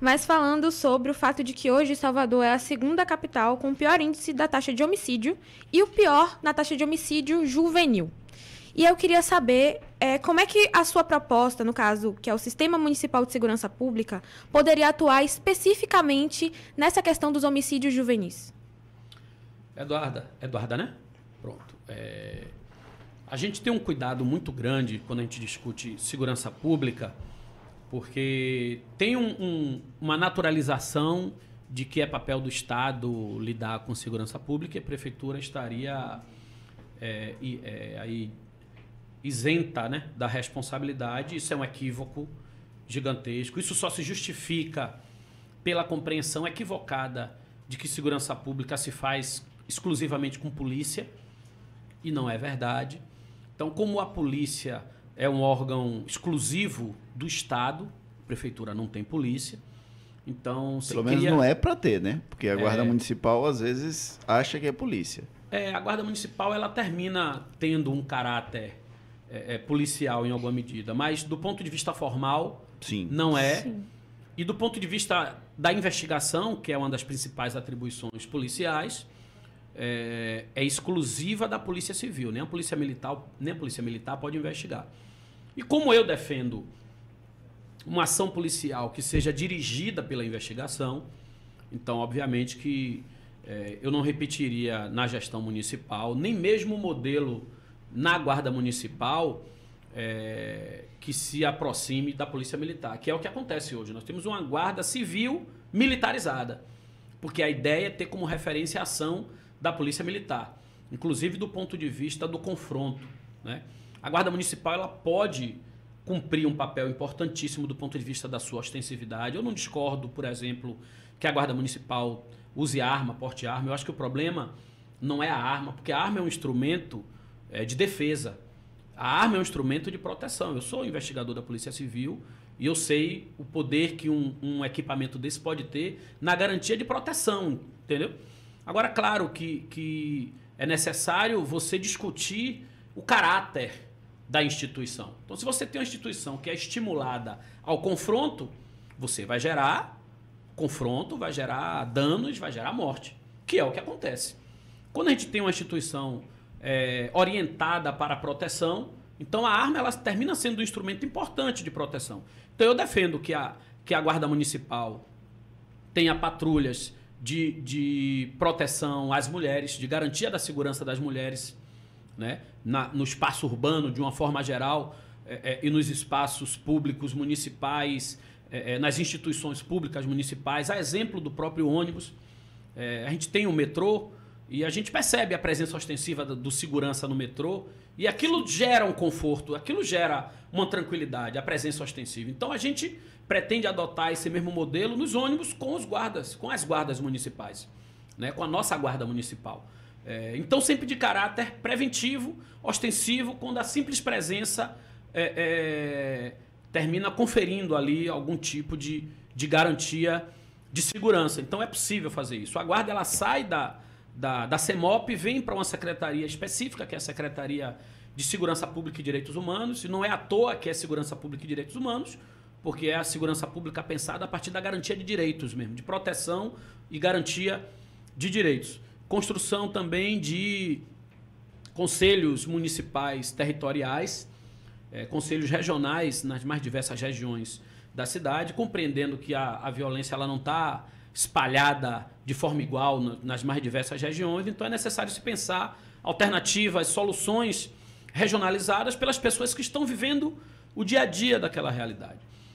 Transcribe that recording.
mas falando sobre o fato de que hoje Salvador é a segunda capital com o pior índice da taxa de homicídio e o pior na taxa de homicídio juvenil. E eu queria saber é, como é que a sua proposta, no caso, que é o Sistema Municipal de Segurança Pública, poderia atuar especificamente nessa questão dos homicídios juvenis. Eduarda, Eduarda, né? Pronto. É... A gente tem um cuidado muito grande quando a gente discute segurança pública porque tem um, um, uma naturalização de que é papel do Estado lidar com segurança pública e a prefeitura estaria é, é, aí isenta né, da responsabilidade. Isso é um equívoco gigantesco. Isso só se justifica pela compreensão equivocada de que segurança pública se faz exclusivamente com polícia, e não é verdade. Então, como a polícia é um órgão exclusivo do Estado, a prefeitura não tem polícia. Então, Pelo menos não é para ter, né? Porque a é. Guarda é... Municipal às vezes acha que é polícia. É, a Guarda Municipal ela termina tendo um caráter é, é, policial em alguma medida, mas do ponto de vista formal, Sim. não é. Sim. E do ponto de vista da investigação, que é uma das principais atribuições policiais, é, é, exclusiva da Polícia Civil, nem a Polícia Militar, nem a Polícia Militar pode investigar. E como eu defendo uma ação policial que seja dirigida pela investigação, então obviamente que é, eu não repetiria na gestão municipal, nem mesmo o modelo na guarda municipal é, que se aproxime da polícia militar, que é o que acontece hoje. Nós temos uma guarda civil militarizada porque a ideia é ter como referência a ação da Polícia Militar, inclusive do ponto de vista do confronto. Né? A Guarda Municipal ela pode cumprir um papel importantíssimo do ponto de vista da sua ostensividade. Eu não discordo, por exemplo, que a Guarda Municipal use arma, porte arma. Eu acho que o problema não é a arma, porque a arma é um instrumento eh, de defesa. A arma é um instrumento de proteção. Eu sou investigador da Polícia Civil e eu sei o poder que um, um equipamento desse pode ter na garantia de proteção, entendeu? Agora, claro que, que é necessário você discutir o caráter da instituição. Então, se você tem uma instituição que é estimulada ao confronto, você vai gerar confronto, vai gerar danos, vai gerar morte, que é o que acontece. Quando a gente tem uma instituição é, orientada para a proteção, então a arma ela termina sendo um instrumento importante de proteção. Então eu defendo que a, que a Guarda Municipal tenha patrulhas de, de proteção às mulheres, de garantia da segurança das mulheres, né? Na, no espaço urbano de uma forma geral é, é, e nos espaços públicos municipais, é, é nas instituições públicas municipais, a exemplo do próprio ônibus. É, a gente tem o metrô, e a gente percebe a presença ostensiva do, do segurança no metrô. E aquilo gera um conforto, aquilo gera uma tranquilidade, a presença ostensiva. Então a gente pretende adotar esse mesmo modelo nos ônibus com os guardas, com as guardas municipais, né? com a nossa guarda municipal. É, então sempre de caráter preventivo, ostensivo, quando a simples presença é, é, termina conferindo ali algum tipo de, de garantia de segurança. Então é possível fazer isso. A guarda ela sai da, da, da CEMOP vem para uma secretaria específica, que é a Secretaria de Segurança Pública e Direitos Humanos, e não é à toa que é Segurança Pública e Direitos Humanos, porque é a segurança pública pensada a partir da garantia de direitos mesmo, de proteção e garantia de direitos. Construção também de conselhos municipais territoriais, é, conselhos regionais nas mais diversas regiões da cidade, compreendendo que a, a violência ela não está espalhada de forma igual nas mais diversas regiões, então é necessário se pensar alternativas, soluções regionalizadas pelas pessoas que estão vivendo o dia a dia daquela realidade.